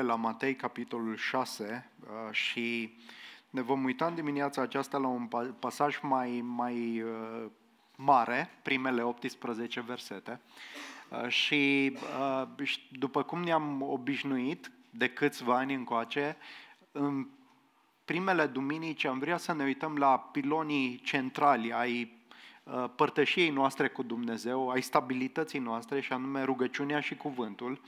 privire la Matei, capitolul 6, uh, și ne vom uita în dimineața aceasta la un pasaj mai, mai uh, mare, primele 18 versete. Uh, și după cum ne-am obișnuit de câțiva ani încoace, în primele duminici am vrea să ne uităm la pilonii centrali ai Uh, părtășiei noastre cu Dumnezeu, ai stabilității noastre și anume rugăciunea și cuvântul.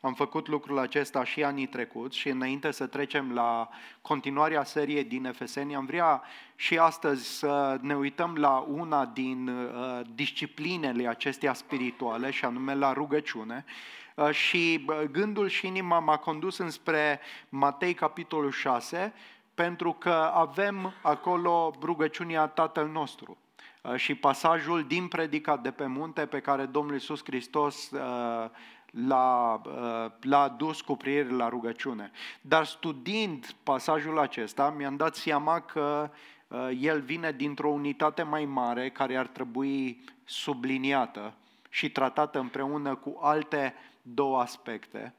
Am făcut lucrul acesta și anii trecuți și înainte să trecem la continuarea seriei din Efeseni, am vrea și astăzi să ne uităm la una din uh, disciplinele acestea spirituale și anume la rugăciune. Uh, și gândul și inima m-a condus înspre Matei capitolul 6 pentru că avem acolo rugăciunea Tatăl nostru. Uh, și pasajul din predica de pe munte pe care Domnul Iisus Hristos uh, l-a, uh, l-a cu priere la rugăciune. Dar studiind pasajul acesta, mi-am dat seama că el vine dintr-o unitate mai mare care ar trebui subliniată și tratată împreună cu alte două aspecte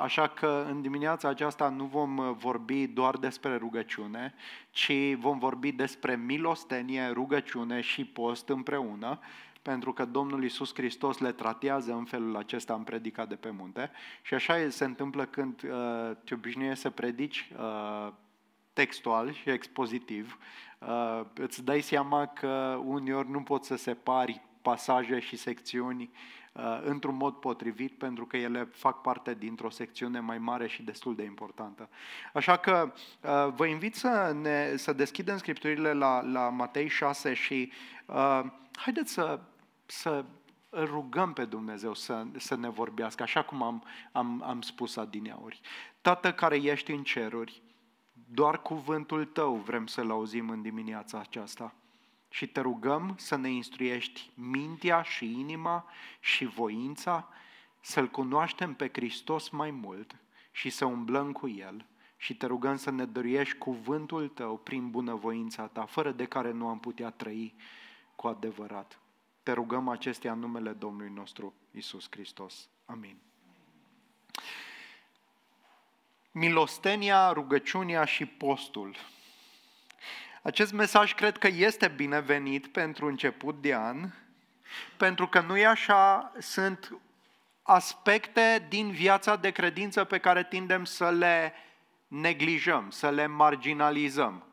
Așa că în dimineața aceasta nu vom uh, vorbi doar despre rugăciune, ci vom vorbi despre milostenie, rugăciune și post împreună, pentru că Domnul Iisus Hristos le tratează în felul acesta în predica de pe munte. Și așa se întâmplă când uh, te obișnuiești să predici uh, textual și expozitiv, îți dai seama că uneori nu poți să separi pasaje și secțiuni uh, Uh, într-un mod potrivit, pentru că ele fac parte dintr-o secțiune mai mare și destul de importantă. Așa că uh, vă invit să, ne, să deschidem scripturile la, la Matei 6 și uh, haideți să, să îl rugăm pe Dumnezeu să, să ne vorbească, așa cum am, am, am spus adineauri. Tată care ești în ceruri, doar cuvântul tău vrem să-l auzim în dimineața aceasta și te rugăm să ne instruiești mintea și inima și voința să-L cunoaștem pe Hristos mai mult și să umblăm cu El și te rugăm să ne dăruiești cuvântul Tău prin bunăvoința Ta, fără de care nu am putea trăi cu adevărat. Te rugăm acestea în numele Domnului nostru Isus Hristos. Amin. Milostenia, rugăciunea și postul acest mesaj cred că este binevenit pentru început de an, pentru că nu e așa, sunt aspecte din viața de credință pe care tindem să le neglijăm, să le marginalizăm.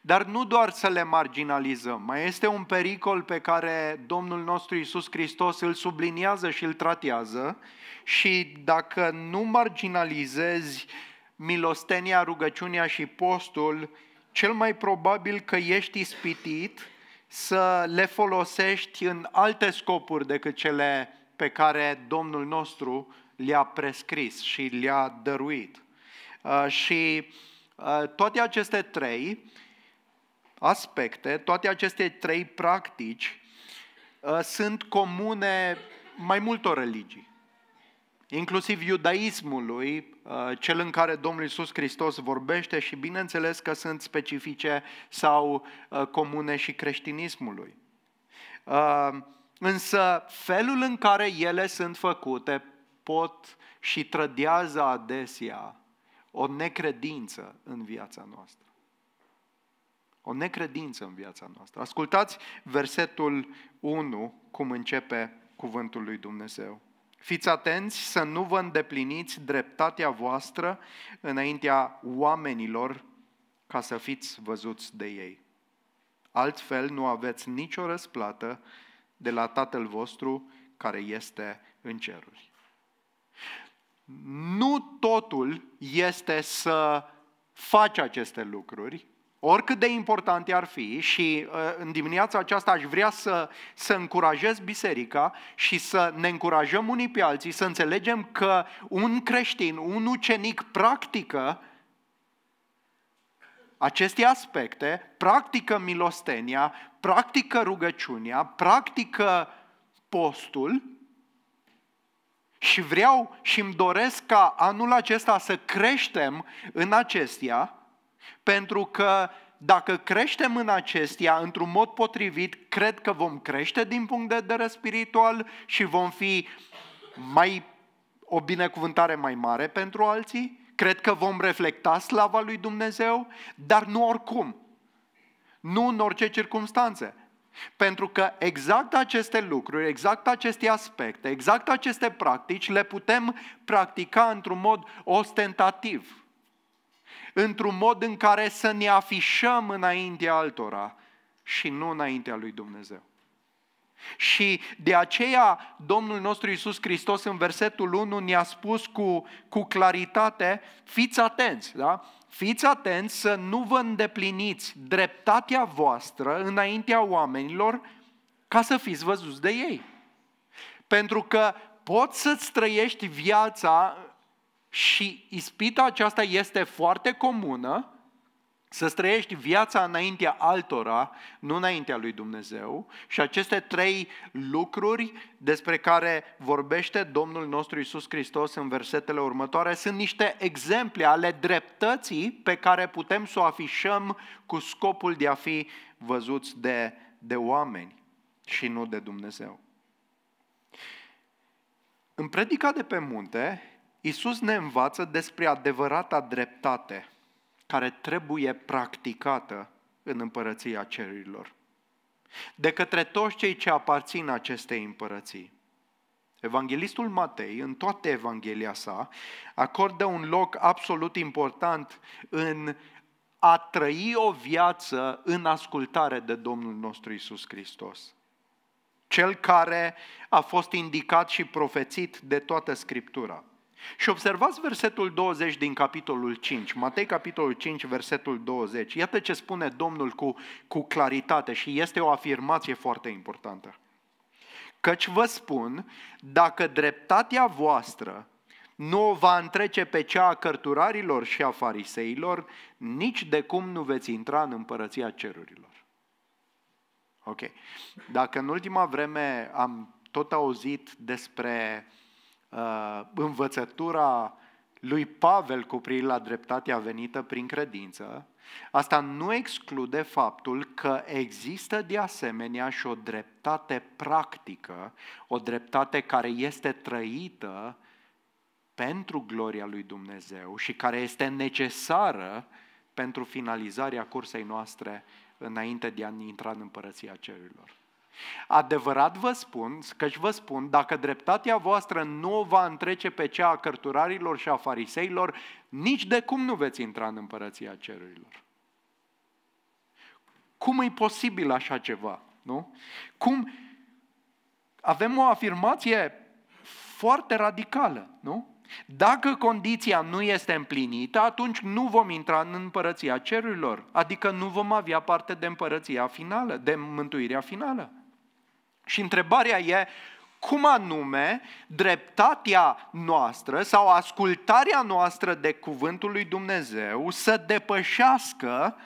Dar nu doar să le marginalizăm, mai este un pericol pe care Domnul nostru Isus Hristos îl subliniază și îl tratează și dacă nu marginalizezi milostenia, rugăciunea și postul, cel mai probabil că ești ispitit să le folosești în alte scopuri decât cele pe care Domnul nostru le-a prescris și le-a dăruit. Uh, și uh, toate aceste trei aspecte, toate aceste trei practici uh, sunt comune mai multor religii, inclusiv iudaismului, Uh, cel în care Domnul Iisus Hristos vorbește și bineînțeles că sunt specifice sau uh, comune și creștinismului. Uh, însă felul în care ele sunt făcute pot și trădează adesea o necredință în viața noastră. O necredință în viața noastră. Ascultați versetul 1, cum începe cuvântul lui Dumnezeu. Fiți atenți să nu vă îndepliniți dreptatea voastră înaintea oamenilor ca să fiți văzuți de ei. Altfel nu aveți nicio răsplată de la Tatăl vostru care este în ceruri. Nu totul este să faci aceste lucruri, oricât de importante ar fi și uh, în dimineața aceasta aș vrea să, să încurajez biserica și să ne încurajăm unii pe alții, să înțelegem că un creștin, un ucenic practică aceste aspecte, practică milostenia, practică rugăciunea, practică postul și vreau și îmi doresc ca anul acesta să creștem în acestea pentru că dacă creștem în acestea într-un mod potrivit, cred că vom crește din punct de vedere spiritual și vom fi mai o binecuvântare mai mare pentru alții, cred că vom reflecta slava lui Dumnezeu, dar nu oricum, nu în orice circunstanțe. Pentru că exact aceste lucruri, exact aceste aspecte, exact aceste practici le putem practica într-un mod ostentativ într-un mod în care să ne afișăm înaintea altora și nu înaintea lui Dumnezeu. Și de aceea Domnul nostru Iisus Hristos în versetul 1 ne-a spus cu, cu claritate, fiți atenți, da? Fiți atenți să nu vă îndepliniți dreptatea voastră înaintea oamenilor ca să fiți văzuți de ei. Pentru că poți să-ți trăiești viața și ispita aceasta este foarte comună, să străiești viața înaintea altora, nu înaintea lui Dumnezeu. Și aceste trei lucruri despre care vorbește Domnul nostru Isus Hristos în versetele următoare sunt niște exemple ale dreptății pe care putem să o afișăm cu scopul de a fi văzuți de, de oameni și nu de Dumnezeu. În predica de pe munte, Isus ne învață despre adevărata dreptate care trebuie practicată în împărăția cerurilor. De către toți cei ce aparțin acestei împărății. Evanghelistul Matei, în toată Evanghelia sa, acordă un loc absolut important în a trăi o viață în ascultare de Domnul nostru Isus Hristos. Cel care a fost indicat și profețit de toată Scriptura. Și observați versetul 20 din capitolul 5, Matei capitolul 5, versetul 20. Iată ce spune Domnul cu, cu claritate și este o afirmație foarte importantă. Căci vă spun, dacă dreptatea voastră nu o va întrece pe cea a cărturarilor și a fariseilor, nici de cum nu veți intra în împărăția cerurilor. Ok. Dacă în ultima vreme am tot auzit despre uh, uh, învățătura lui Pavel cu privire la dreptatea venită prin credință, asta nu exclude faptul că există de asemenea și o dreptate practică, o dreptate care este trăită pentru gloria lui Dumnezeu și care este necesară pentru finalizarea cursei noastre înainte de a intra în împărăția cerurilor. Adevărat vă spun, căci vă spun, dacă dreptatea voastră nu va întrece pe cea a cărturarilor și a fariseilor, nici de cum nu veți intra în împărăția cerurilor. Cum e posibil așa ceva? Nu? Cum avem o afirmație foarte radicală, nu? Dacă condiția nu este împlinită, atunci nu vom intra în împărăția cerurilor, adică nu vom avea parte de împărăția finală, de mântuirea finală. Și întrebarea e, cum anume dreptatea noastră sau ascultarea noastră de cuvântul lui Dumnezeu să depășească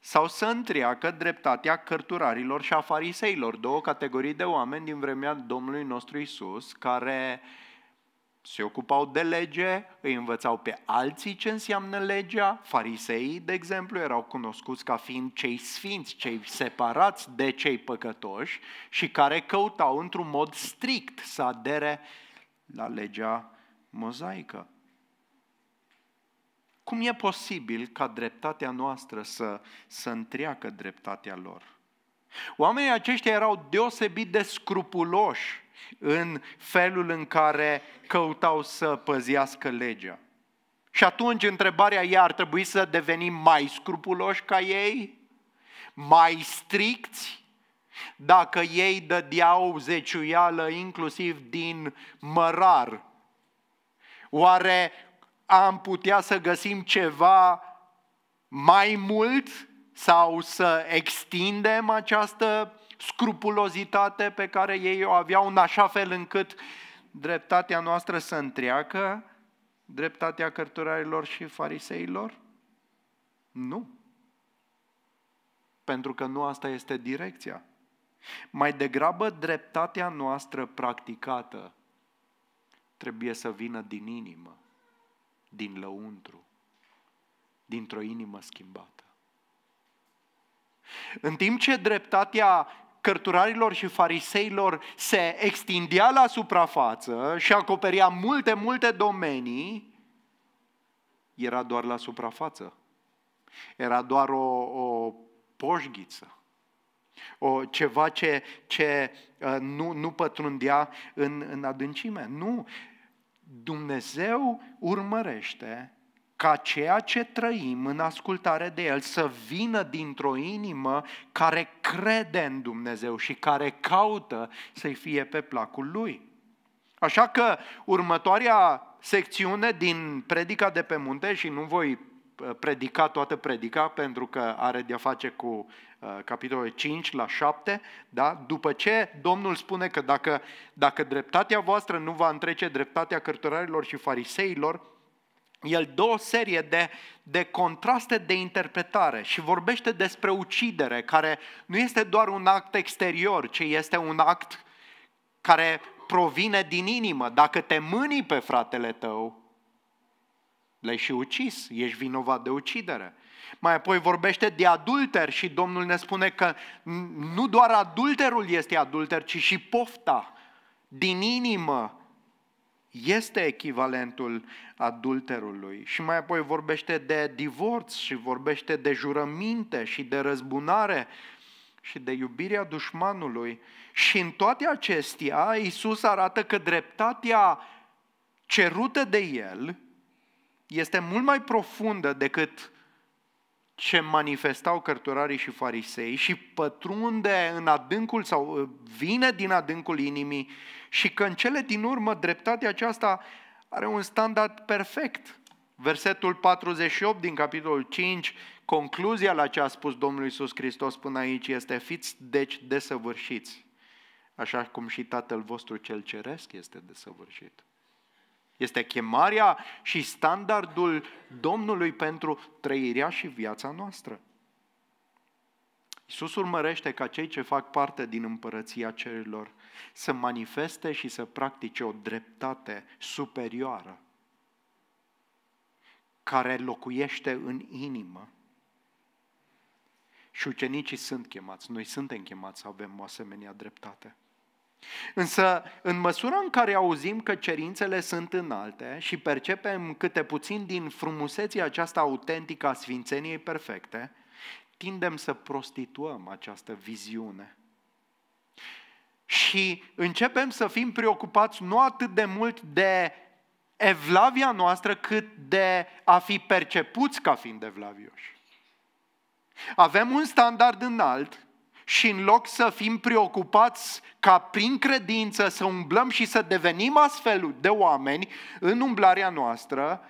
sau să întreacă dreptatea cărturarilor și a fariseilor, două categorii de oameni din vremea Domnului nostru Isus, care uh, se ocupau de lege, îi învățau pe alții ce înseamnă legea. Fariseii, de exemplu, erau cunoscuți ca fiind cei sfinți, cei separați de cei păcătoși și care căutau într-un mod strict să adere la legea mozaică. Cum e posibil ca dreptatea noastră să, să întreacă dreptatea lor? Oamenii aceștia erau deosebit de scrupuloși în felul în care căutau să păzească legea. Și atunci întrebarea ei ar trebui să devenim mai scrupuloși ca ei, mai stricți, dacă ei dădeau zeciuială inclusiv din mărar. Oare am putea să găsim ceva mai mult sau să extindem această scrupulozitate pe care ei o aveau în așa fel încât dreptatea noastră să întreacă dreptatea cărturarilor și fariseilor? Nu. Pentru că nu asta este direcția. Mai degrabă, dreptatea noastră practicată trebuie să vină din inimă, din lăuntru, dintr-o inimă schimbată. În timp ce dreptatea cărturarilor și fariseilor se extindea la suprafață și acoperia multe, multe domenii, era doar la suprafață. Era doar o, o poșghiță, o, ceva ce, ce uh, nu, nu pătrundea în, în adâncime. Nu, Dumnezeu urmărește ca ceea ce trăim în ascultare de El să vină dintr-o inimă care crede în Dumnezeu și care caută să-i fie pe placul Lui. Așa că următoarea secțiune din Predica de pe munte și nu voi uh, predica toată predica pentru că are de-a face cu uh, capitolul 5 la 7, da? după ce Domnul spune că dacă, dacă dreptatea voastră nu va întrece dreptatea cărturarilor și fariseilor, el dă o serie de, de contraste de interpretare și vorbește despre ucidere, care nu este doar un act exterior, ci este un act care provine din inimă. Dacă te mâni pe fratele tău, le ai și ucis, ești vinovat de ucidere. Mai apoi vorbește de adulter și Domnul ne spune că nu doar adulterul este adulter, ci și pofta din inimă este echivalentul adulterului. Și mai apoi vorbește de divorț și vorbește de jurăminte și de răzbunare și de iubirea dușmanului. Și în toate acestea, Isus arată că dreptatea cerută de el este mult mai profundă decât ce manifestau cărturarii și farisei și pătrunde în adâncul sau vine din adâncul inimii și că în cele din urmă dreptatea aceasta are un standard perfect. Versetul 48 din capitolul 5, concluzia la ce a spus Domnul Iisus Hristos până aici este fiți deci desăvârșiți, așa cum și Tatăl vostru cel ceresc este desăvârșit. Este chemarea și standardul Domnului pentru trăirea și viața noastră. Iisus urmărește ca cei ce fac parte din împărăția cerilor să manifeste și să practice o dreptate superioară care locuiește în inimă. Și ucenicii sunt chemați, noi suntem chemați să avem o asemenea dreptate. Însă, în măsura în care auzim că cerințele sunt înalte și percepem câte puțin din frumusețea aceasta autentică a Sfințeniei perfecte, tindem să prostituăm această viziune. Și începem să fim preocupați nu atât de mult de evlavia noastră, cât de a fi percepuți ca fiind evlavioși. Avem un standard înalt și în loc să fim preocupați ca prin credință să umblăm și să devenim astfel de oameni în umblarea noastră,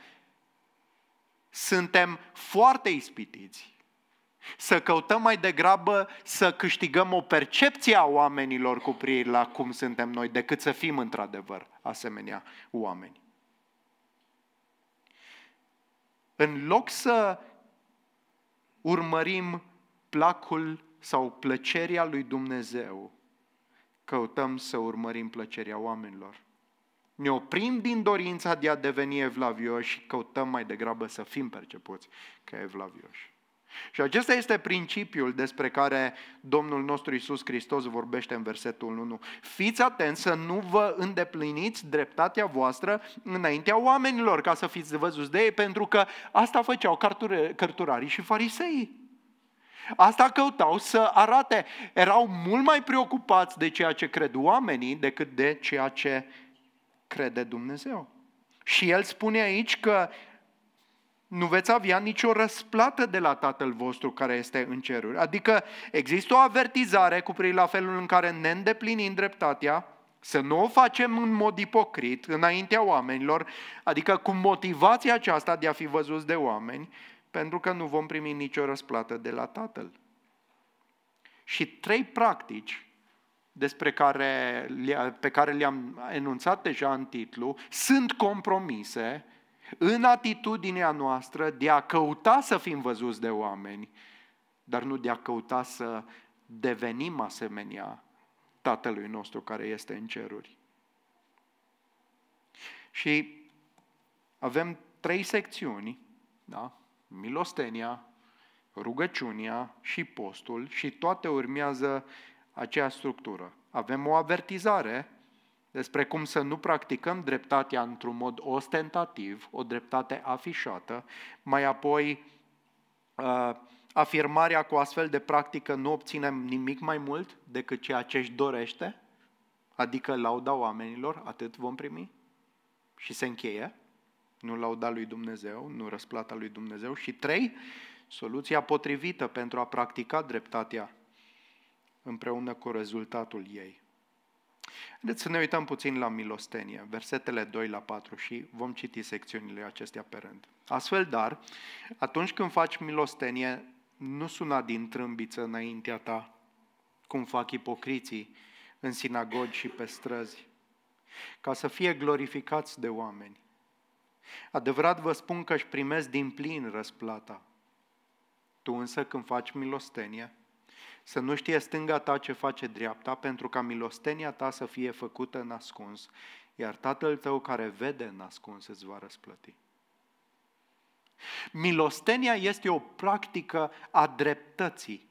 suntem foarte ispitiți să căutăm mai degrabă să câștigăm o percepție a oamenilor cu privire la cum suntem noi, decât să fim într-adevăr asemenea oameni. În loc să urmărim placul sau plăcerea lui Dumnezeu, căutăm să urmărim plăcerea oamenilor. Ne oprim din dorința de a deveni evlavioși și căutăm mai degrabă să fim percepuți ca evlavioși. Și acesta este principiul despre care Domnul nostru Isus Hristos vorbește în versetul 1. Fiți atenți să nu vă îndepliniți dreptatea voastră înaintea oamenilor ca să fiți văzuți de ei, pentru că asta făceau cărturarii și fariseii. Asta căutau să arate. Erau mult mai preocupați de ceea ce cred oamenii decât de ceea ce crede Dumnezeu. Și el spune aici că nu veți avea nicio răsplată de la Tatăl vostru care este în ceruri. Adică există o avertizare cu privire la felul în care ne îndeplinim dreptatea, să nu o facem în mod ipocrit înaintea oamenilor, adică cu motivația aceasta de a fi văzuți de oameni, pentru că nu vom primi nicio răsplată de la Tatăl. Și trei practici despre care, pe care le-am enunțat deja în titlu, sunt compromise în atitudinea noastră de a căuta să fim văzuți de oameni, dar nu de a căuta să devenim asemenea Tatălui nostru care este în ceruri. Și avem trei secțiuni, da? milostenia, rugăciunea și postul și toate urmează aceeași structură. Avem o avertizare despre cum să nu practicăm dreptatea într-un mod ostentativ, o dreptate afișată, mai apoi uh, afirmarea cu astfel de practică nu obținem nimic mai mult decât ceea ce își dorește, adică lauda oamenilor, atât vom primi și se încheie, nu lauda lui Dumnezeu, nu răsplata lui Dumnezeu. Și trei, soluția potrivită pentru a practica dreptatea împreună cu rezultatul ei. Haideți să ne uităm puțin la milostenie, versetele 2 la 4 și vom citi secțiunile acestea pe rând. Astfel, dar, atunci când faci milostenie, nu suna din trâmbiță înaintea ta, cum fac ipocriții în sinagogi și pe străzi, ca să fie glorificați de oameni. Adevărat vă spun că își primesc din plin răsplata. Tu însă când faci milostenie, să nu știe stânga ta ce face dreapta, pentru ca milostenia ta să fie făcută în ascuns, iar tatăl tău care vede în ascuns îți va răsplăti. Milostenia este o practică a dreptății.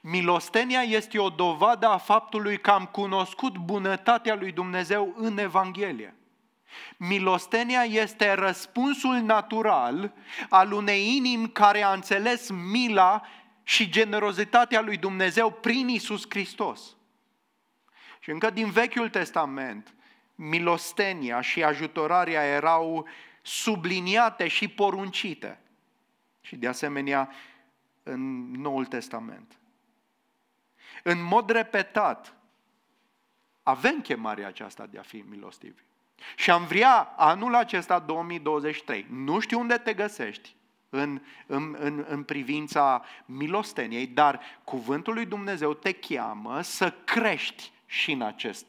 Milostenia este o dovadă a faptului că am cunoscut bunătatea lui Dumnezeu în Evanghelie. Milostenia este răspunsul natural al unei inimi care a înțeles mila și generozitatea lui Dumnezeu prin Isus Hristos. Și încă din Vechiul Testament, milostenia și ajutorarea erau subliniate și poruncite. Și de asemenea în Noul Testament. În mod repetat, avem chemarea aceasta de a fi milostivi. Și am vrea anul acesta 2023, nu știu unde te găsești, în, în, în, în privința milosteniei, dar cuvântul lui Dumnezeu te cheamă să crești și în acest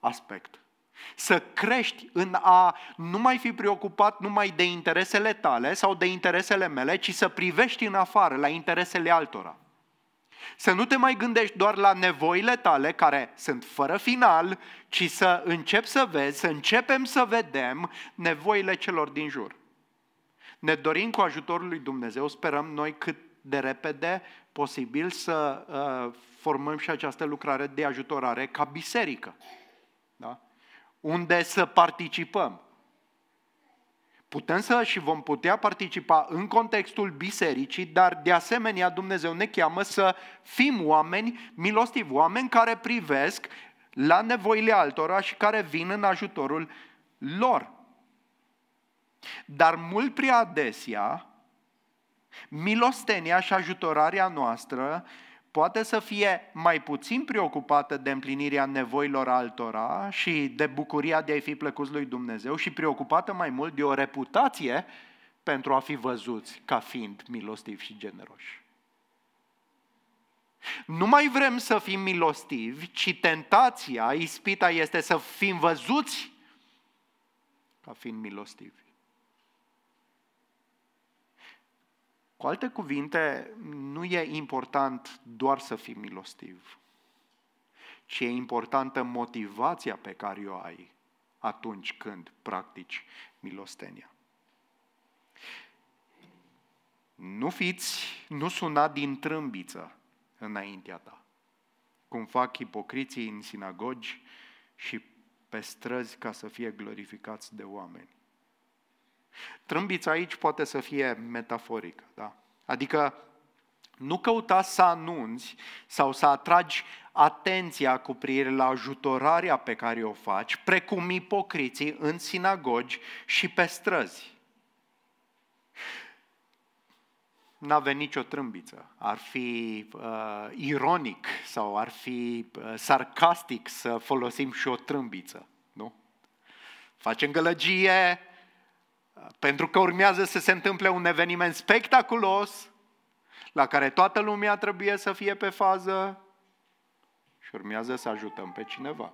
aspect. Să crești în a nu mai fi preocupat numai de interesele tale sau de interesele mele, ci să privești în afară la interesele altora. Să nu te mai gândești doar la nevoile tale, care sunt fără final, ci să începi să vezi, să începem să vedem nevoile celor din jur. Ne dorim cu ajutorul lui Dumnezeu, sperăm noi cât de repede posibil să uh, formăm și această lucrare de ajutorare ca biserică. Da? Unde să participăm. Putem să și vom putea participa în contextul bisericii, dar de asemenea Dumnezeu ne cheamă să fim oameni milostivi, oameni care privesc la nevoile altora și care vin în ajutorul lor. Dar mult prea adesea, milostenia și ajutorarea noastră poate să fie mai puțin preocupată de împlinirea nevoilor altora și de bucuria de a fi plăcuți lui Dumnezeu și preocupată mai mult de o reputație pentru a fi văzuți ca fiind milostivi și generoși. Nu mai vrem să fim milostivi, ci tentația, ispita este să fim văzuți ca fiind milostivi. Cu alte cuvinte, nu e important doar să fii milostiv, ci e importantă motivația pe care o ai atunci când practici milostenia. Nu fiți, nu suna din trâmbiță înaintea ta, cum fac ipocriții în sinagogi și pe străzi ca să fie glorificați de oameni. Trâmbița aici poate să fie metaforică, da? Adică nu căuta să anunți sau să atragi atenția cu privire la ajutorarea pe care o faci, precum ipocriții în sinagogi și pe străzi. n-avea nicio trâmbiță. Ar fi uh, ironic sau ar fi uh, sarcastic să folosim și o trâmbiță, nu? Facem gălăgie, pentru că urmează să se întâmple un eveniment spectaculos la care toată lumea trebuie să fie pe fază și urmează să ajutăm pe cineva.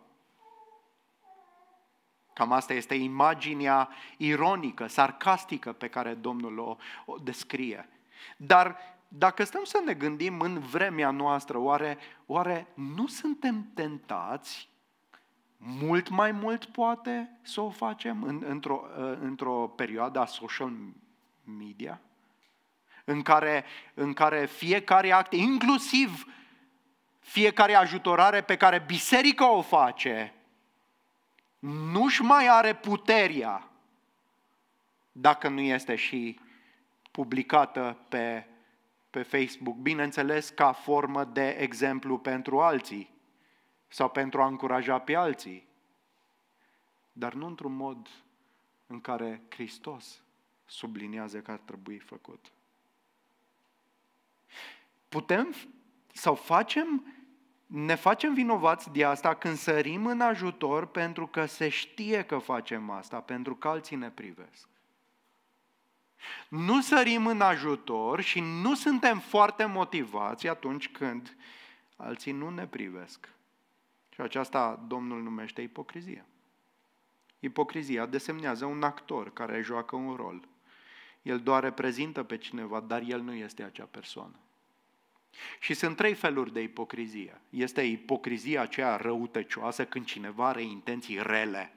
Cam asta este imaginea ironică, sarcastică pe care Domnul o, o descrie. Dar dacă stăm să ne gândim în vremea noastră, oare, oare nu suntem tentați mult mai mult poate să o facem în, într-o, uh, într-o perioadă a social media, în care, în care fiecare act, inclusiv fiecare ajutorare pe care biserica o face, nu-și mai are puterea dacă nu este și publicată pe, pe Facebook, bineînțeles ca formă de exemplu pentru alții sau pentru a încuraja pe alții, dar nu într-un mod în care Hristos subliniază că ar trebui făcut. Putem sau facem, ne facem vinovați de asta când sărim în ajutor pentru că se știe că facem asta, pentru că alții ne privesc. Nu sărim în ajutor și nu suntem foarte motivați atunci când alții nu ne privesc. Și aceasta Domnul numește ipocrizie. Ipocrizia desemnează un actor care joacă un rol. El doar reprezintă pe cineva, dar el nu este acea persoană. Și sunt trei feluri de ipocrizie. Este ipocrizia aceea răutăcioasă când cineva are intenții rele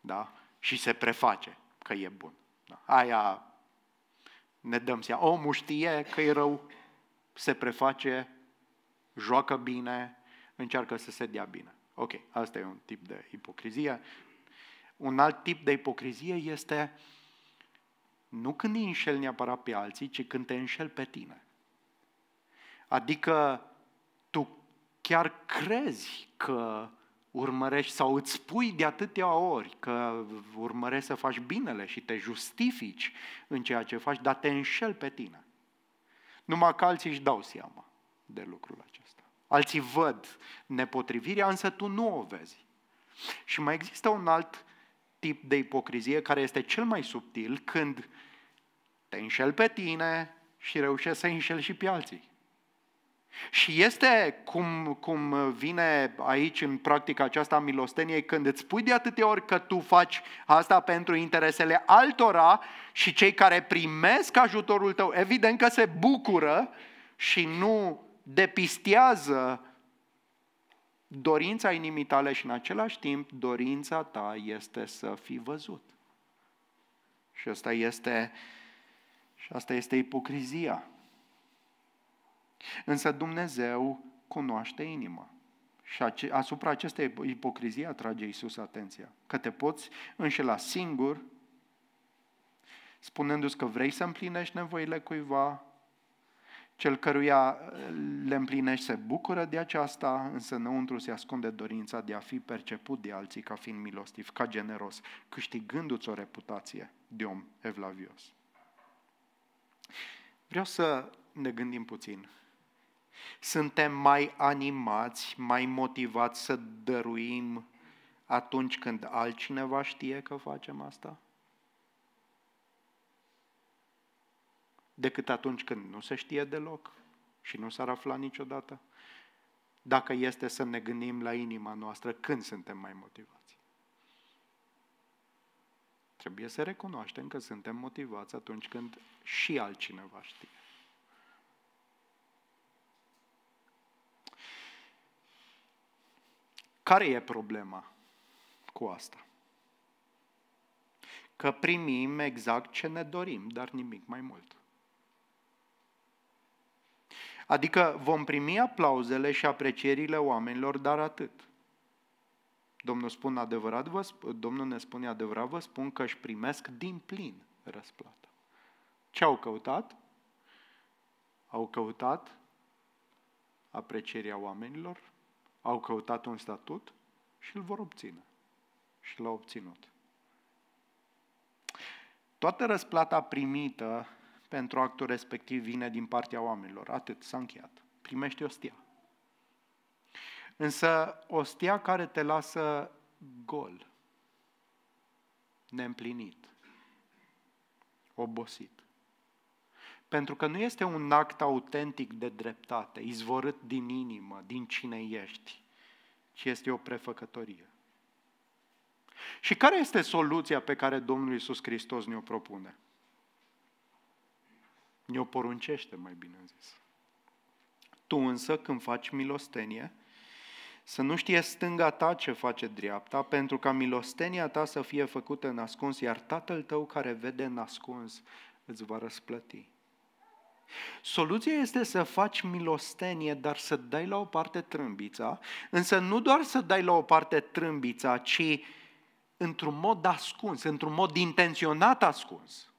da? și se preface că e bun. Da? Aia ne dăm seama. Omul știe că e rău, se preface, joacă bine, încearcă să se dea bine. Ok, asta e un tip de ipocrizie. Un alt tip de ipocrizie este nu când îi înșel neapărat pe alții, ci când te înșel pe tine. Adică tu chiar crezi că urmărești sau îți spui de atâtea ori că urmărești să faci binele și te justifici în ceea ce faci, dar te înșel pe tine. Numai că alții își dau seama de lucrul acesta. Alții văd nepotrivirea, însă tu nu o vezi. Și mai există un alt tip de ipocrizie care este cel mai subtil când te înșel pe tine și reușești să înșel și pe alții. Și este cum, cum vine aici în practica aceasta a milosteniei când îți spui de atâtea ori că tu faci asta pentru interesele altora și cei care primesc ajutorul tău evident că se bucură și nu depistează dorința inimii tale și în același timp dorința ta este să fii văzut. Și asta este, și asta este ipocrizia. Însă Dumnezeu cunoaște inima. Și asupra acestei ipocrizie atrage Iisus atenția. Că te poți înșela singur, spunându-ți că vrei să împlinești nevoile cuiva, cel căruia uh, le împlinește se bucură de aceasta, însă înăuntru se ascunde dorința de a fi perceput de alții ca fiind milostiv, ca generos, câștigându-ți o reputație de om evlavios. Vreau să ne gândim puțin. Suntem mai animați, mai motivați să dăruim atunci când altcineva știe că facem asta? decât atunci când nu se știe deloc și nu s-ar afla niciodată? Dacă este să ne gândim la inima noastră, când suntem mai motivați? Trebuie să recunoaștem că suntem motivați atunci când și altcineva știe. Care e problema cu asta? Că primim exact ce ne dorim, dar nimic mai mult. Adică vom primi aplauzele și aprecierile oamenilor, dar atât. Domnul, spun adevărat, vă, Domnul ne spune adevărat, vă spun că își primesc din plin răsplata. Ce au căutat? Au căutat aprecierea oamenilor, au căutat un statut și îl vor obține. Și l-au obținut. Toată răsplata primită pentru actul respectiv vine din partea oamenilor. Atât, s-a încheiat. Primește o stea. Însă o care te lasă gol, neîmplinit, obosit. Pentru că nu este un act autentic de dreptate, izvorât din inimă, din cine ești, ci este o prefăcătorie. Și care este soluția pe care Domnul Iisus Hristos ne-o propune? Ne-o poruncește, mai bine zis. Tu însă, când faci milostenie, să nu știe stânga ta ce face dreapta, pentru ca milostenia ta să fie făcută în ascuns, iar tatăl tău care vede în ascuns îți va răsplăti. Soluția este să faci milostenie, dar să dai la o parte trâmbița, însă nu doar să dai la o parte trâmbița, ci într-un mod ascuns, într-un mod intenționat ascuns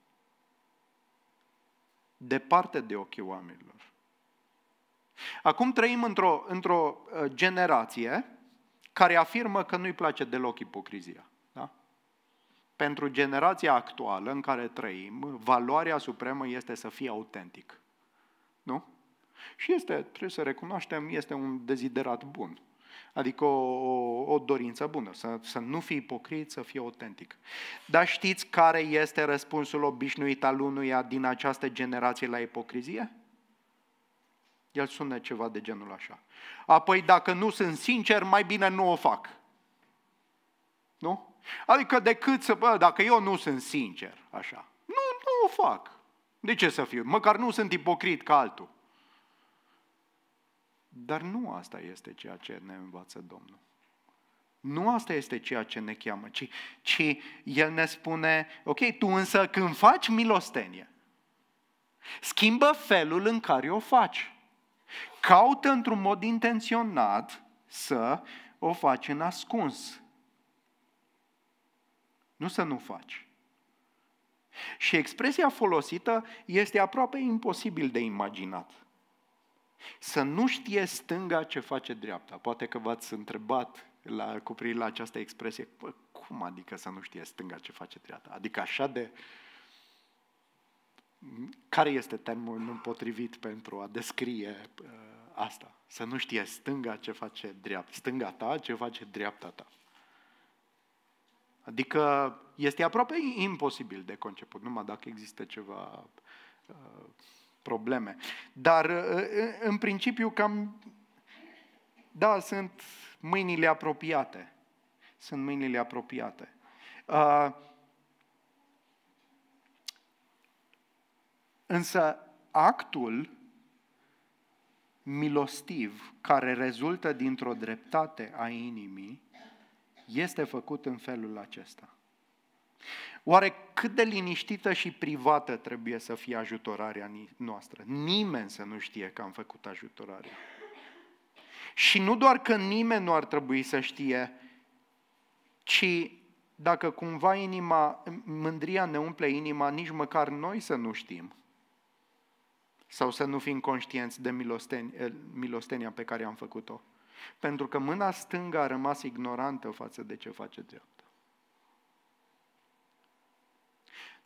departe de ochii oamenilor. Acum trăim într-o, într uh, generație care afirmă că nu-i place deloc ipocrizia. Da? Pentru generația actuală în care trăim, valoarea supremă este să fii autentic. Nu? Și este, trebuie să recunoaștem, este un deziderat bun. Adică o, o, o dorință bună, să, să nu fii ipocrit, să fii autentic. Dar știți care este răspunsul obișnuit al unuia din această generație la ipocrizie? El sună ceva de genul așa. Apoi dacă nu sunt sincer, mai bine nu o fac. Nu? Adică decât să, bă, dacă eu nu sunt sincer, așa, nu, nu o fac. De ce să fiu? Măcar nu sunt ipocrit ca altul. Dar nu asta este ceea ce ne învață Domnul. Nu asta este ceea ce ne cheamă, ci, ci El ne spune, ok, tu însă când faci milostenie, schimbă felul în care o faci. Caută într-un mod intenționat să o faci în ascuns. Nu să nu faci. Și expresia folosită este aproape imposibil de imaginat. Să nu știe stânga ce face dreapta. Poate că v-ați întrebat la, cu privire la această expresie, bă, cum adică să nu știe stânga ce face dreapta? Adică așa de... Care este termenul împotrivit pentru a descrie uh, asta? Să nu știe stânga ce face dreapta, stânga ta ce face dreapta ta. Adică este aproape imposibil de conceput, numai dacă există ceva uh, probleme. Dar, uh, uh, în principiu, cam. Da, sunt mâinile apropiate. Sunt mâinile apropiate. Uh, însă, actul milostiv care rezultă dintr-o dreptate a inimii este făcut în felul acesta. Oare cât de liniștită și privată trebuie să fie ajutorarea noastră? Nimeni să nu știe că am făcut ajutorarea. Și nu doar că nimeni nu ar trebui să știe, ci dacă cumva inima, mândria ne umple inima, nici măcar noi să nu știm sau să nu fim conștienți de eh, milostenia pe care am făcut-o. Pentru că mâna stângă a rămas ignorantă față de ce face Dumnezeu.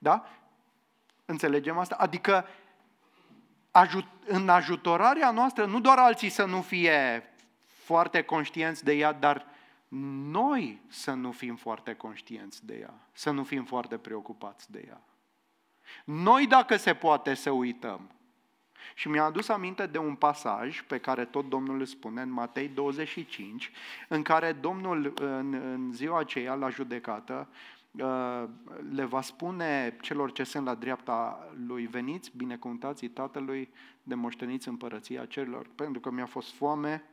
Da? Înțelegem asta? Adică ajut, în ajutorarea noastră, nu doar alții să nu fie foarte conștienți de ea, dar noi să nu fim foarte conștienți de ea, să nu fim foarte preocupați de ea. Noi, dacă se poate, să uităm. Și mi-a adus aminte de un pasaj pe care tot Domnul îl spune în Matei 25, în care Domnul în, în ziua aceea, la judecată, le va spune celor ce sunt la dreapta lui, veniți, binecuvântați Tatălui, de moșteniți împărăția celor, pentru că mi-a fost foame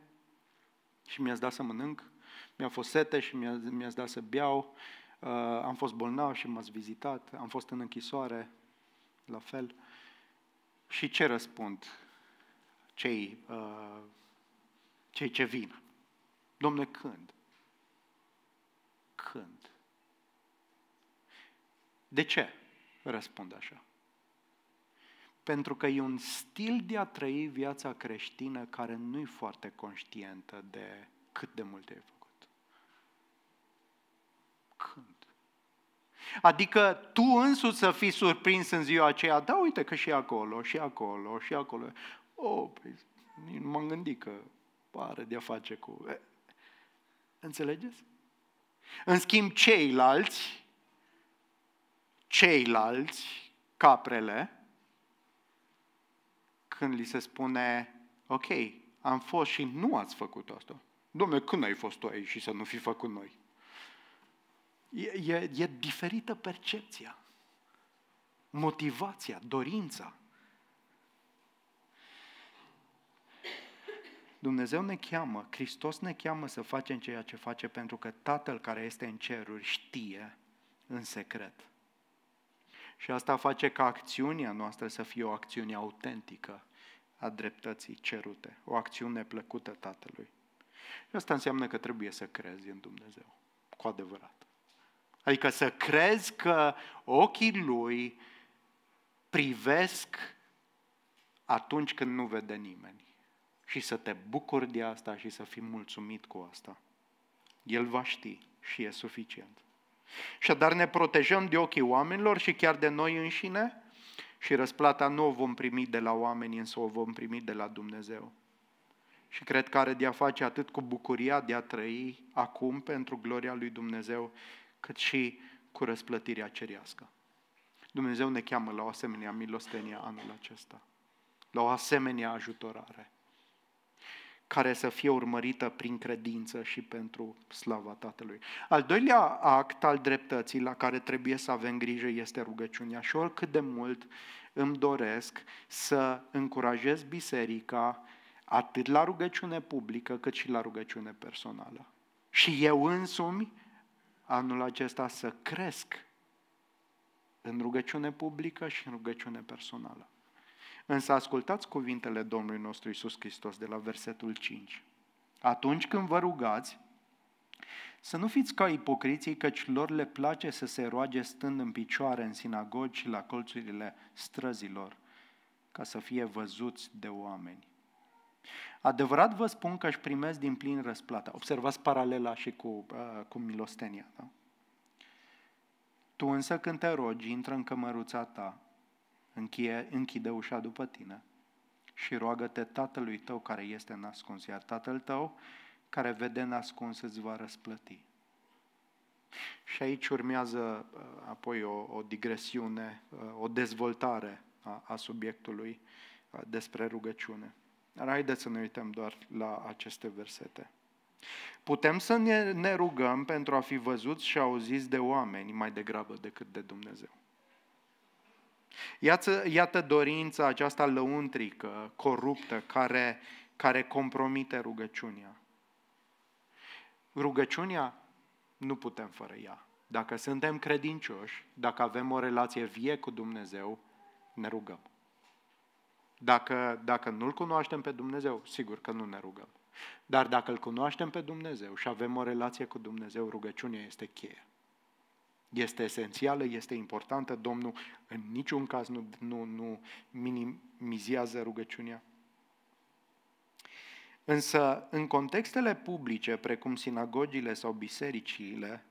și mi-ați dat să mănânc, mi-a fost sete și mi-a, ați dat să beau, uh, am fost bolnav și m-ați vizitat, am fost în închisoare, la fel. Și ce răspund cei, uh, cei ce vin? Domne, când? Când? De ce răspund așa? Pentru că e un stil de a trăi viața creștină care nu e foarte conștientă de cât de multe ai făcut. Când? Adică tu însuți să fii surprins în ziua aceea, da, uite că și acolo, și acolo, și acolo. Oh, păi, nu m-am gândit că pare de-a face cu... Înțelegeți? În schimb, ceilalți ceilalți, caprele, când li se spune, ok, am fost și nu ați făcut asta. Dom'le, când ai fost tu aici și să nu fi făcut noi? E, e, e diferită percepția, motivația, dorința. Dumnezeu ne cheamă, Hristos ne cheamă să facem ceea ce face pentru că Tatăl care este în ceruri știe în secret și asta face ca acțiunea noastră să fie o acțiune autentică a dreptății cerute, o acțiune plăcută Tatălui. Și asta înseamnă că trebuie să crezi în Dumnezeu, cu adevărat. Adică să crezi că ochii lui privesc atunci când nu vede nimeni. Și să te bucuri de asta și să fii mulțumit cu asta. El va ști și e suficient. Și dar ne protejăm de ochii oamenilor și chiar de noi înșine și răsplata nu o vom primi de la oameni, însă o vom primi de la Dumnezeu. Și cred că are de a face atât cu bucuria de a trăi acum pentru gloria lui Dumnezeu, cât și cu răsplătirea cerească. Dumnezeu ne cheamă la o asemenea milostenie anul acesta, la o asemenea ajutorare care să fie urmărită prin credință și pentru slava Tatălui. Al doilea act al dreptății la care trebuie să avem grijă este rugăciunea și oricât de mult îmi doresc să încurajez biserica atât la rugăciune publică cât și la rugăciune personală. Și eu însumi anul acesta să cresc în rugăciune publică și în rugăciune personală. Însă ascultați cuvintele Domnului nostru Isus Hristos de la versetul 5. Atunci când vă rugați, să nu fiți ca ipocriții, căci lor le place să se roage stând în picioare în sinagogi și la colțurile străzilor, ca să fie văzuți de oameni. Adevărat vă spun că își primesc din plin răsplata. Observați paralela și cu, uh, cu milostenia. Da? Tu însă când te rogi, intră în cămăruța ta, închide, închide ușa după tine și roagă-te Tatălui tău care este nascuns, iar Tatăl tău care vede nascuns îți va răsplăti. Și aici urmează uh, apoi o, o digresiune, uh, o dezvoltare a, a subiectului uh, despre rugăciune. Dar haideți să ne uităm doar la aceste versete. Putem să ne, ne rugăm pentru a fi văzuți și auziți de oameni mai degrabă decât de Dumnezeu. Iată, iată dorința aceasta lăuntrică, coruptă, care, care compromite rugăciunea. Rugăciunea nu putem fără ea. Dacă suntem credincioși, dacă avem o relație vie cu Dumnezeu, ne rugăm. Dacă, dacă nu-L cunoaștem pe Dumnezeu, sigur că nu ne rugăm. Dar dacă îl cunoaștem pe Dumnezeu și avem o relație cu Dumnezeu, rugăciunea este cheie. Este esențială, este importantă, Domnul în niciun caz nu, nu, nu minimizează rugăciunea. Însă, în contextele publice, precum sinagogile sau bisericile,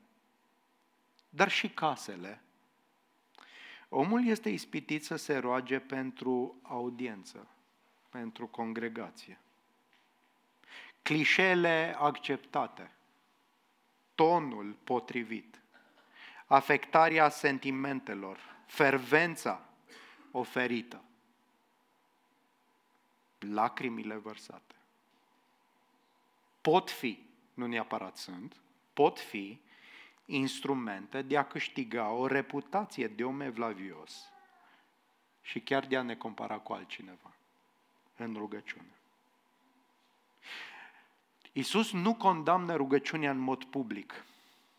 dar și casele, omul este ispitit să se roage pentru audiență, pentru congregație. Clișele acceptate, tonul potrivit, afectarea sentimentelor, fervența oferită, lacrimile vărsate. Pot fi, nu neapărat sunt, pot fi instrumente de a câștiga o reputație de om evlavios și chiar de a ne compara cu altcineva în rugăciune. Iisus nu condamnă rugăciunea în mod public,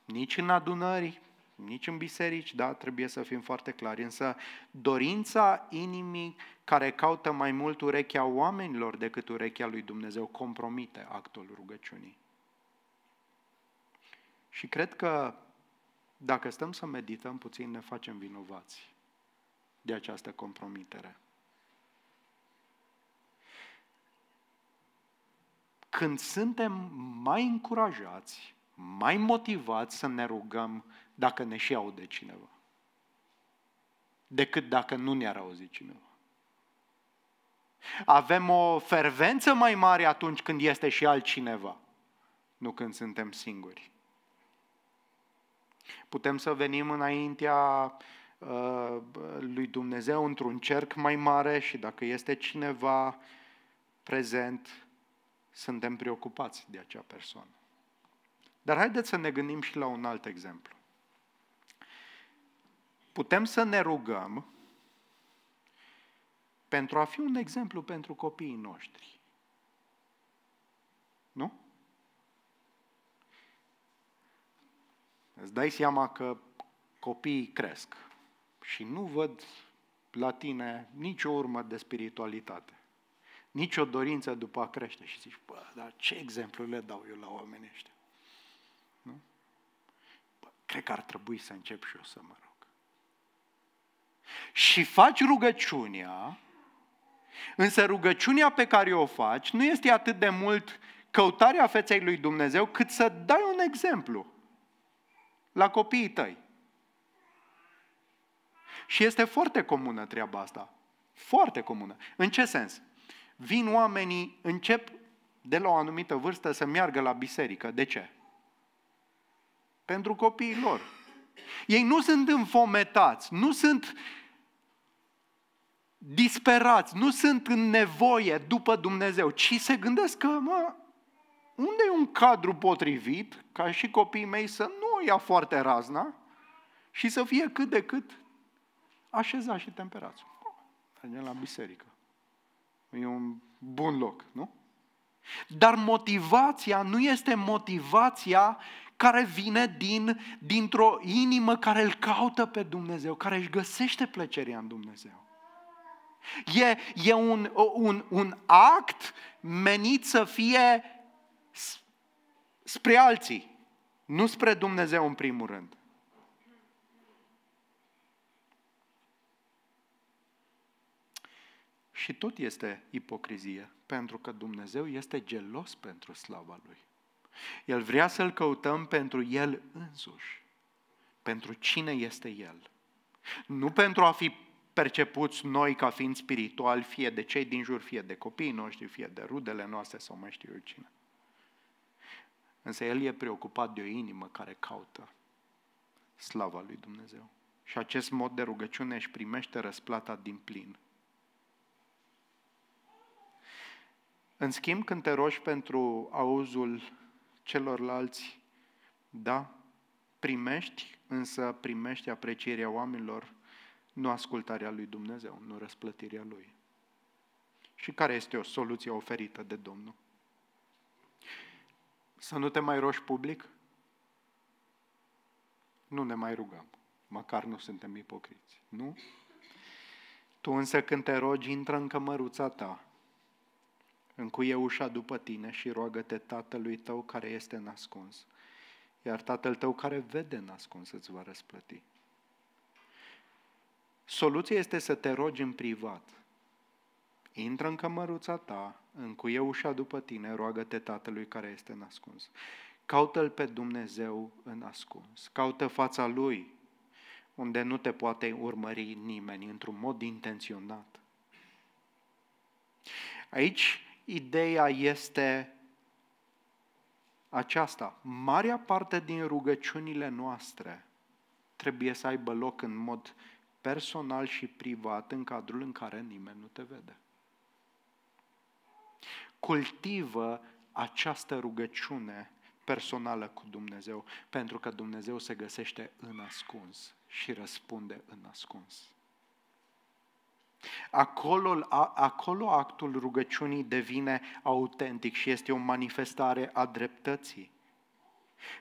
nici în adunări, nici în biserici, da, trebuie să fim foarte clari, însă dorința inimii care caută mai mult urechea oamenilor decât urechea lui Dumnezeu compromite actul rugăciunii. Și cred că dacă stăm să medităm puțin, ne facem vinovați de această compromitere. Când suntem mai încurajați, mai motivați să ne rugăm dacă ne și aude cineva, decât dacă nu ne-ar auzi cineva. Avem o fervență mai mare atunci când este și altcineva, nu când suntem singuri. Putem să venim înaintea uh, lui Dumnezeu într-un cerc mai mare și dacă este cineva prezent, suntem preocupați de acea persoană. Dar haideți să ne gândim și la un alt exemplu. Putem să ne rugăm pentru a fi un exemplu pentru copiii noștri. Nu? Îți dai seama că copiii cresc și nu văd la tine nicio urmă de spiritualitate, nicio dorință după a crește și zici, bă, dar ce exemplu le dau eu la oamenii ăștia? Nu? Bă, cred că ar trebui să încep și eu să mă rog și faci rugăciunea, însă rugăciunea pe care o faci nu este atât de mult căutarea feței lui Dumnezeu, cât să dai un exemplu la copiii tăi. Și este foarte comună treaba asta. Foarte comună. În ce sens? Vin oamenii, încep de la o anumită vârstă să meargă la biserică. De ce? Pentru copiii lor. Ei nu sunt înfometați, nu sunt disperați, nu sunt în nevoie după Dumnezeu, ci se gândesc că, mă, unde e un cadru potrivit ca și copiii mei să nu ia foarte razna și să fie cât de cât așezați și temperați. Mergem la biserică. E un bun loc, nu? Dar motivația nu este motivația care vine din, dintr-o inimă care îl caută pe Dumnezeu, care își găsește plăcerea în Dumnezeu. E, e un, un, un act menit să fie spre alții, nu spre Dumnezeu în primul rând. Și tot este ipocrizie, pentru că Dumnezeu este gelos pentru slava Lui. El vrea să-L căutăm pentru El însuși, pentru cine este El. Nu pentru a fi percepuți noi ca fiind spirituali, fie de cei din jur, fie de copiii noștri, fie de rudele noastre sau mai știu eu cine. Însă el e preocupat de o inimă care caută slava lui Dumnezeu. Și acest mod de rugăciune își primește răsplata din plin. În schimb, când te rogi pentru auzul celorlalți, da, primești, însă primești aprecierea oamenilor nu ascultarea lui Dumnezeu, nu răsplătirea lui. Și care este o soluție oferită de Domnul? Să nu te mai roși public? Nu ne mai rugăm. Măcar nu suntem ipocriți, nu? Tu însă când te rogi, intră în cămăruța ta, încuie ușa după tine și roagă-te tatălui tău care este nascuns, iar tatăl tău care vede nascuns îți va răsplăti. Soluția este să te rogi în privat. Intră în cămăruța ta, încuie ușa după tine, roagă-te Tatălui care este în ascuns. Caută-L pe Dumnezeu în ascuns. Caută fața Lui, unde nu te poate urmări nimeni, într-un mod intenționat. Aici, ideea este aceasta. Marea parte din rugăciunile noastre trebuie să aibă loc în mod personal și privat în cadrul în care nimeni nu te vede. Cultivă această rugăciune personală cu Dumnezeu, pentru că Dumnezeu se găsește în ascuns și răspunde în ascuns. Acolo, acolo actul rugăciunii devine autentic și este o manifestare a dreptății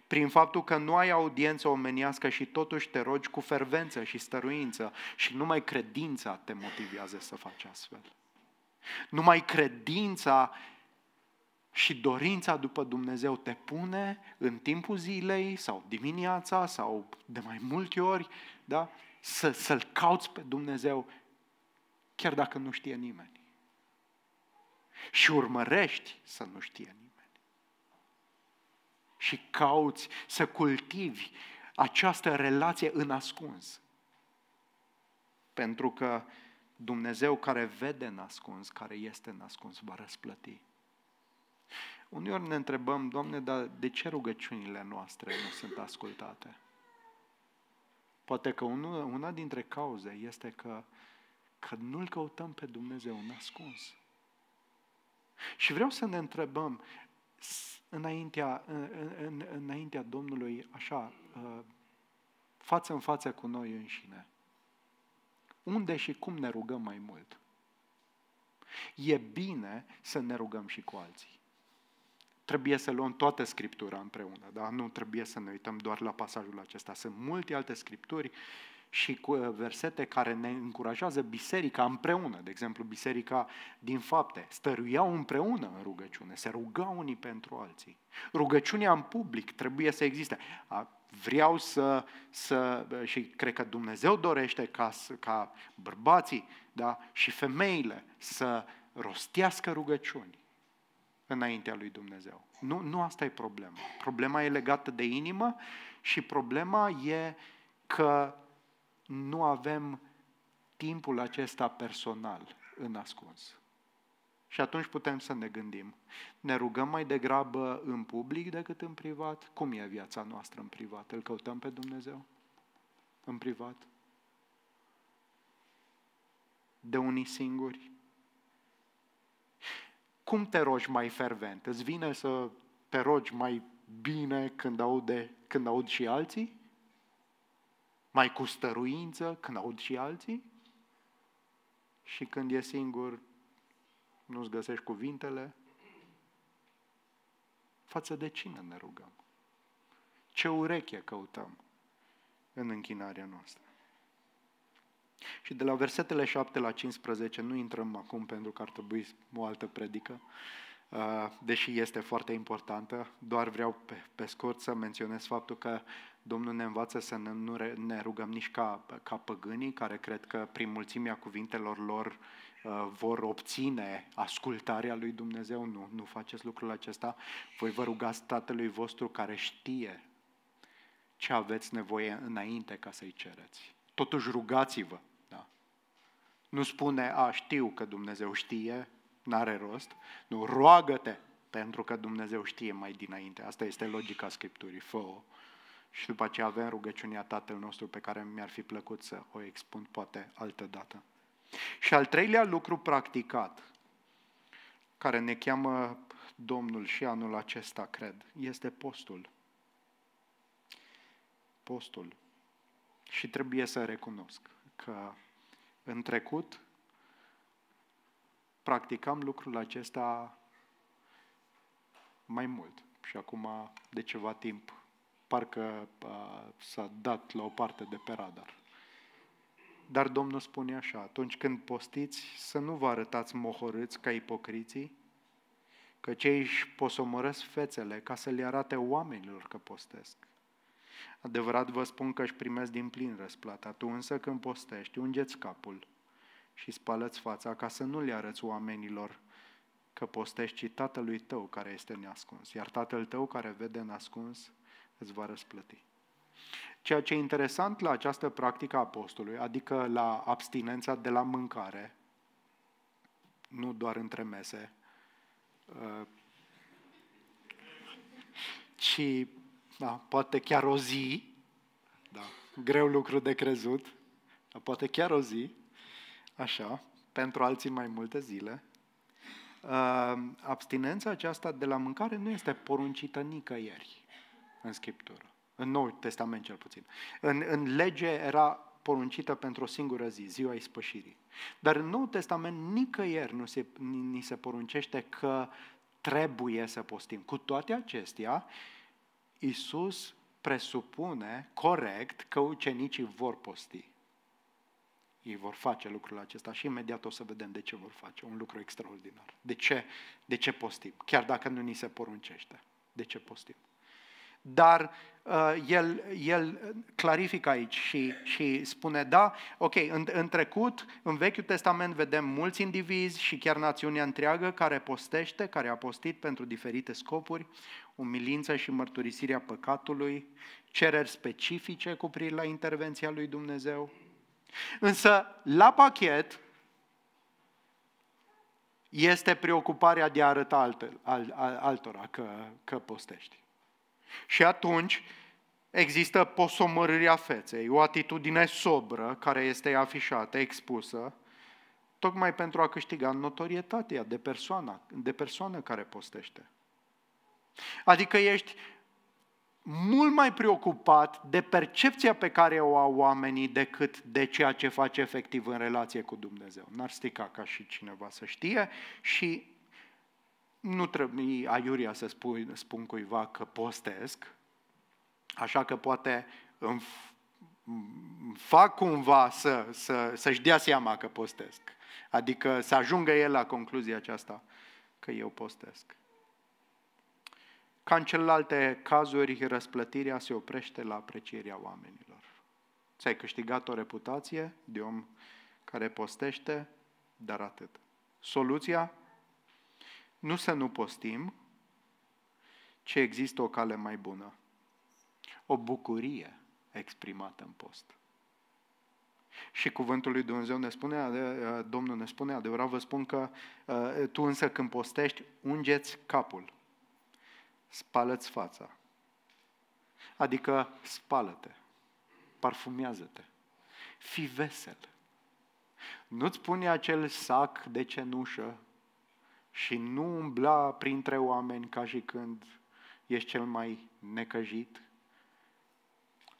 prin faptul că nu ai audiență omenească și totuși te rogi cu fervență și stăruință și numai credința te motivează să faci astfel. Numai credința și dorința după Dumnezeu te pune în timpul zilei sau dimineața sau de mai multe ori da? să, să-L cauți pe Dumnezeu chiar dacă nu știe nimeni. Și urmărești să nu știe nimeni și cauți să cultivi această relație în ascuns. Pentru că Dumnezeu care vede în ascuns, care este în ascuns, va răsplăti. Uneori ne întrebăm, Doamne, dar de ce rugăciunile noastre nu sunt ascultate? Poate că una dintre cauze este că, că nu-L căutăm pe Dumnezeu în ascuns. Și vreau să ne întrebăm, înaintea, în, în, înaintea Domnului, așa, ă, față în față cu noi înșine. Unde și cum ne rugăm mai mult? E bine să ne rugăm și cu alții. Trebuie să luăm toată Scriptura împreună, dar nu trebuie să ne uităm doar la pasajul acesta. Sunt multe alte Scripturi și cu uh, versete care ne încurajează biserica împreună, de exemplu biserica din fapte, stăruiau împreună în rugăciune, se rugau unii pentru alții. Rugăciunea în public trebuie să existe. Vreau să, să uh, și cred că Dumnezeu dorește ca, ca bărbații da, și femeile să rostească rugăciuni înaintea lui Dumnezeu. Nu, nu asta e problema. Problema e legată de inimă și problema e că nu avem timpul acesta personal în ascuns. Și atunci putem să ne gândim. Ne rugăm mai degrabă în public decât în privat? Cum e viața noastră în privat? Îl căutăm pe Dumnezeu? În privat? De unii singuri? Cum te rogi mai fervent? Îți vine să te rogi mai bine când, aude, când aud și alții? mai cu stăruință când aud și alții și când e singur nu-ți găsești cuvintele. Față de cine ne rugăm? Ce ureche căutăm în închinarea noastră? Și de la versetele 7 la 15, nu intrăm acum pentru că ar trebui o altă predică, Ah, deși este foarte importantă, doar vreau pe, pe scurt să menționez faptul că Domnul ne învață să ne, nu re, ne rugăm nici ca, ca păgânii, care cred că prin mulțimea cuvintelor lor ah, vor obține ascultarea lui Dumnezeu. Nu, nu faceți lucrul acesta. Voi vă rugați Tatălui vostru care știe ce aveți nevoie înainte ca să-i cereți. Totuși rugați-vă. Da? Nu spune, a, știu că Dumnezeu știe, n-are rost. Nu, roagă-te, pentru că Dumnezeu știe mai dinainte. Asta este logica Scripturii, fă -o. Și după aceea avem rugăciunea Tatăl nostru pe care mi-ar fi plăcut să o expun poate altă dată. Și al treilea lucru practicat, care ne cheamă Domnul și anul acesta, cred, este postul. Postul. Și trebuie să recunosc că în trecut practicam lucrul acesta mai mult. Și acum, de ceva timp, parcă uh, s-a dat la o parte de pe radar. Dar Domnul spune așa, atunci când postiți, să nu vă arătați mohorâți ca ipocriții, că cei își posomorăsc fețele ca să le arate oamenilor că postesc. Adevărat vă spun că își primesc din plin răsplata. Tu însă când postești, ungeți capul, și spalăți fața ca să nu le arăți oamenilor că postești și tatălui tău care este neascuns, iar tatăl tău care vede neascuns, îți va răsplăti. Ceea ce e interesant la această practică a postului, adică la abstinența de la mâncare, nu doar între mese, uh, ci da, poate chiar o zi, da, greu lucru de crezut, dar poate chiar o zi, așa, pentru alții mai multe zile. Ehm, abstinența aceasta de la mâncare nu este poruncită nicăieri în Scriptură. În Noul Testament cel puțin. În, în lege era poruncită pentru o singură zi, ziua ispășirii. Dar în Noul Testament nicăieri nu se, ni se poruncește că trebuie să postim. Cu toate acestea, Isus presupune corect că ucenicii vor posti. Ei vor face lucrul acesta și imediat o să vedem de ce vor face. Un lucru extraordinar. De ce, de ce postim? Chiar dacă nu ni se poruncește. De ce postim? Dar uh, el, el clarifică aici și, și spune, da, ok, în, în trecut, în Vechiul Testament vedem mulți indivizi și chiar națiunea întreagă care postește, care a postit pentru diferite scopuri, umilință și mărturisirea păcatului, cereri specifice cu privire la intervenția lui Dumnezeu, Însă, la pachet, este preocuparea de a arăta al, al, altora că, că postești. Și atunci există posomărârea feței, o atitudine sobră care este afișată, expusă, tocmai pentru a câștiga notorietatea de, persoana, de persoană care postește. Adică ești mult mai preocupat de percepția pe care o au oamenii decât de ceea ce face efectiv în relație cu Dumnezeu. N-ar stica ca și cineva să știe și nu trebuie aiuria să spun, spun cuiva că postesc, așa că poate îmi fac cumva să, să, să-și dea seama că postesc. Adică să ajungă el la concluzia aceasta că eu postesc ca în celelalte cazuri, răsplătirea se oprește la aprecierea oamenilor. Ți-ai câștigat o reputație de om care postește, dar atât. Soluția? Nu să nu postim, ci există o cale mai bună. O bucurie exprimată în post. Și cuvântul lui Dumnezeu ne spune, Domnul ne spune, adevărat vă spun că uh, tu însă când postești, ungeți capul spală-ți fața. Adică spală-te, parfumează-te, fi vesel. Nu-ți pune acel sac de cenușă și nu umbla printre oameni ca și când ești cel mai necăjit.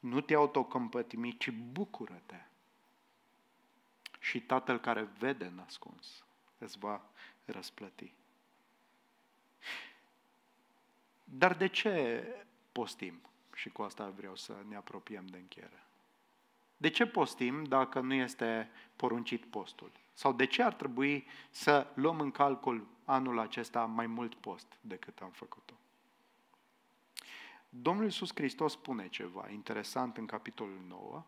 Nu te autocompătimi, ci bucură-te. Și Tatăl care vede nascuns îți va răsplăti. Dar de ce postim? Și cu asta vreau să ne apropiem de încheiere. De ce postim dacă nu este poruncit postul? Sau de ce ar trebui să luăm în calcul anul acesta mai mult post decât am făcut-o? Domnul Iisus Hristos spune ceva interesant în capitolul 9.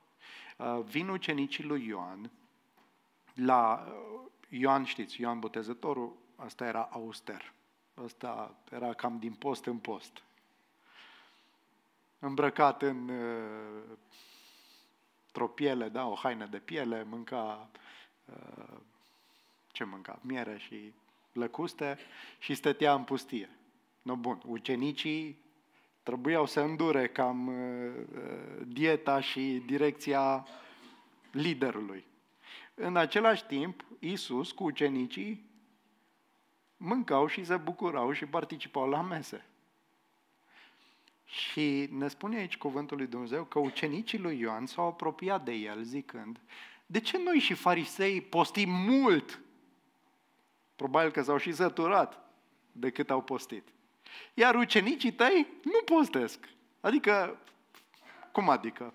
Uh, vin ucenicii lui Ioan la uh, Ioan, știți, Ioan Botezătorul, asta era auster. Ăsta era cam din post în post. Îmbrăcat în uh, o piele, da, o haină de piele, mânca, uh, ce mânca, miere și lăcuste și stătea în pustie. No, bun, ucenicii trebuiau să îndure cam uh, dieta și direcția liderului. În același timp, Isus cu ucenicii mâncau și se bucurau și participau la mese. Și ne spune aici cuvântul lui Dumnezeu că ucenicii lui Ioan s-au apropiat de el zicând, de ce noi și farisei postim mult? Probabil că s-au și săturat de cât au postit. Iar ucenicii tăi nu postesc. Adică, cum adică?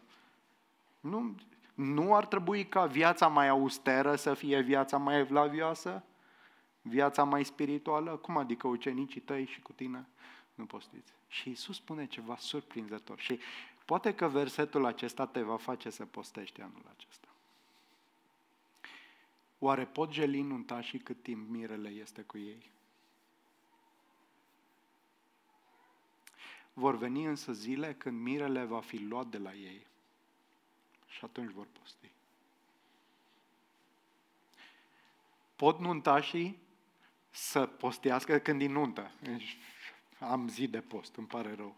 Nu, nu ar trebui ca viața mai austeră să fie viața mai evlavioasă? viața mai spirituală? Cum adică ucenicii tăi și cu tine nu postiți? Și Isus spune ceva surprinzător și poate că versetul acesta te va face să postești anul acesta. Oare pot jeli și cât timp mirele este cu ei? Vor veni însă zile când mirele va fi luat de la ei și atunci vor posti. Pot nuntașii să postească când inundă. Deci, am zi de post, îmi pare rău.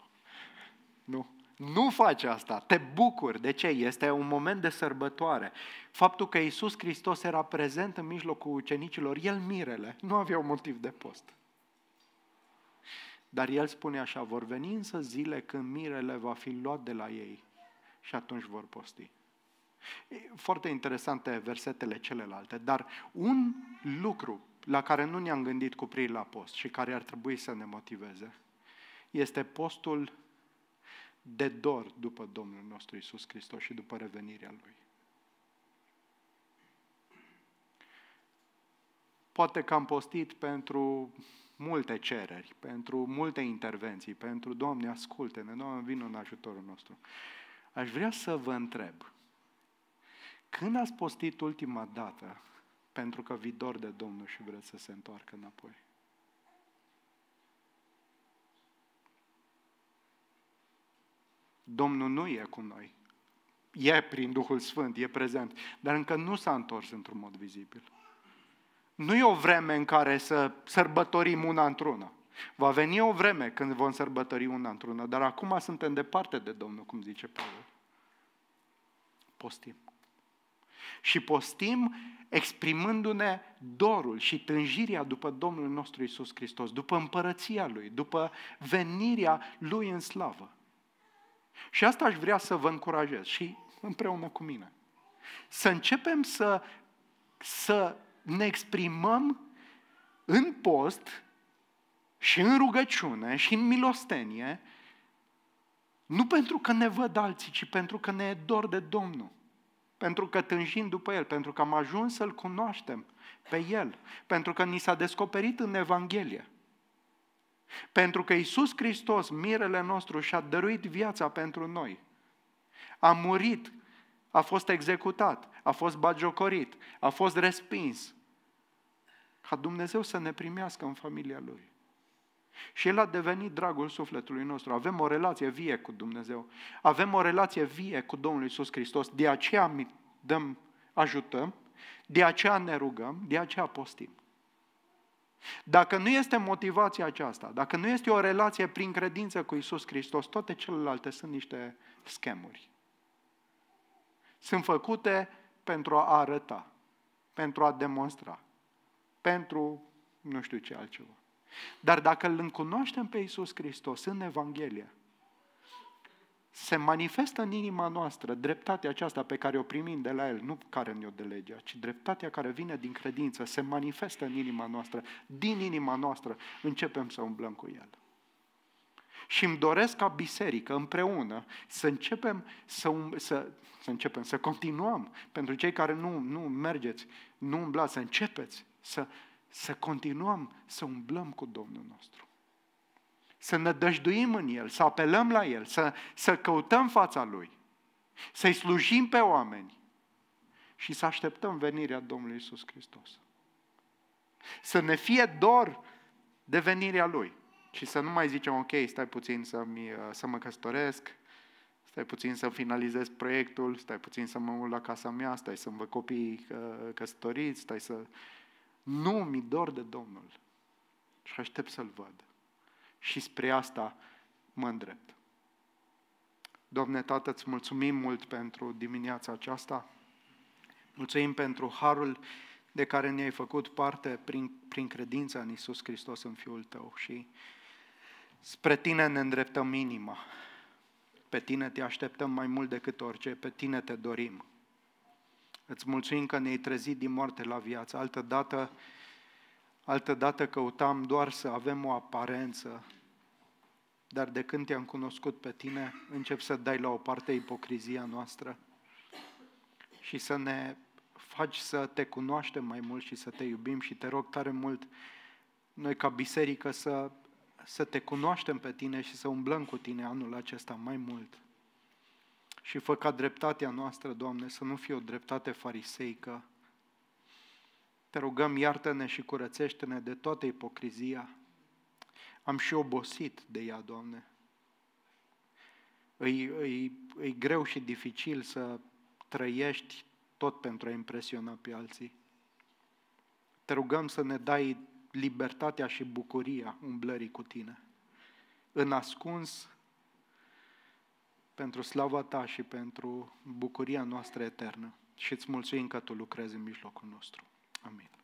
Nu? Nu faci asta, te bucuri. De ce? Este un moment de sărbătoare. Faptul că Iisus Hristos era prezent în mijlocul ucenicilor, el mirele, nu avea un motiv de post. Dar el spune așa, vor veni însă zile când mirele va fi luat de la ei și atunci vor posti. Foarte interesante versetele celelalte, dar un lucru la care nu ne-am gândit cu privire la post și care ar trebui să ne motiveze, este postul de dor după Domnul nostru Isus Hristos și după revenirea Lui. Poate că am postit pentru multe cereri, pentru multe intervenții, pentru Doamne, asculte-ne, Doamne, vin în ajutorul nostru. Aș vrea să vă întreb, când ați postit ultima dată pentru că vii dor de Domnul și vreți să se întoarcă înapoi. Domnul nu e cu noi. E prin Duhul Sfânt, e prezent, dar încă nu s-a întors într-un mod vizibil. Nu e o vreme în care să sărbătorim una într-una. Va veni o vreme când vom sărbători una într-una, dar acum suntem departe de Domnul, cum zice Pavel. Postim și postim exprimându-ne dorul și tânjirea după Domnul nostru Isus Hristos, după împărăția Lui, după venirea Lui în slavă. Și asta aș vrea să vă încurajez și împreună cu mine. Să începem să, să ne exprimăm în post și în rugăciune și în milostenie, nu pentru că ne văd alții, ci pentru că ne e dor de Domnul. Pentru că tânjim după El, pentru că am ajuns să-L cunoaștem pe El, pentru că ni s-a descoperit în Evanghelie. Pentru că Iisus Hristos, mirele nostru, și-a dăruit viața pentru noi. A murit, a fost executat, a fost bagiocorit, a fost respins. Ca Dumnezeu să ne primească în familia Lui. Și El a devenit dragul sufletului nostru. Avem o relație vie cu Dumnezeu. Avem o relație vie cu Domnul Isus Hristos. De aceea dăm, ajutăm, de aceea ne rugăm, de aceea postim. Dacă nu este motivația aceasta, dacă nu este o relație prin credință cu Isus Hristos, toate celelalte sunt niște schemuri. Sunt făcute pentru a arăta, pentru a demonstra, pentru nu știu ce altceva. Dar dacă îl cunoaștem pe Iisus Hristos în Evanghelie, se manifestă în inima noastră dreptatea aceasta pe care o primim de la El, nu care ne-o de legea, ci dreptatea care vine din credință, se manifestă în inima noastră, din inima noastră începem să umblăm cu El. Și îmi doresc ca biserică împreună să începem să, um, să, să începem, să continuăm. Pentru cei care nu, nu mergeți, nu umblați, să începeți să, să continuăm să umblăm cu Domnul nostru. Să ne dăjduim în El, să apelăm la El, să, să căutăm fața Lui, să-i slujim pe oameni și să așteptăm venirea Domnului Isus Hristos. Să ne fie dor de venirea Lui și să nu mai zicem, ok, stai puțin să, mi, să mă căsătoresc, stai puțin să finalizez proiectul, stai puțin să mă mut la casa mea, stai să-mi văd copiii uh, căsătoriți, stai să nu mi dor de Domnul și aștept să-L văd. Și spre asta mă îndrept. Doamne Tată, îți mulțumim mult pentru dimineața aceasta. Mulțumim pentru harul de care ne-ai făcut parte prin, prin credința în Isus Hristos, în Fiul Tău. Și spre Tine ne îndreptăm inima. Pe Tine te așteptăm mai mult decât orice, pe Tine te dorim. Îți mulțumim că ne-ai trezit din moarte la viață. Altă dată, altă dată căutam doar să avem o aparență, dar de când te-am cunoscut pe tine, încep să dai la o parte ipocrizia noastră și să ne faci să te cunoaștem mai mult și să te iubim și te rog tare mult noi ca biserică să, să te cunoaștem pe tine și să umblăm cu tine anul acesta mai mult și fă ca dreptatea noastră, Doamne, să nu fie o dreptate fariseică. Te rugăm, iartă-ne și curățește-ne de toată ipocrizia. Am și obosit de ea, Doamne. Îi, îi, îi greu și dificil să trăiești tot pentru a impresiona pe alții. Te rugăm să ne dai libertatea și bucuria umblării cu Tine. În ascuns pentru slava Ta și pentru bucuria noastră eternă. Și îți mulțumim că Tu lucrezi în mijlocul nostru. Amin.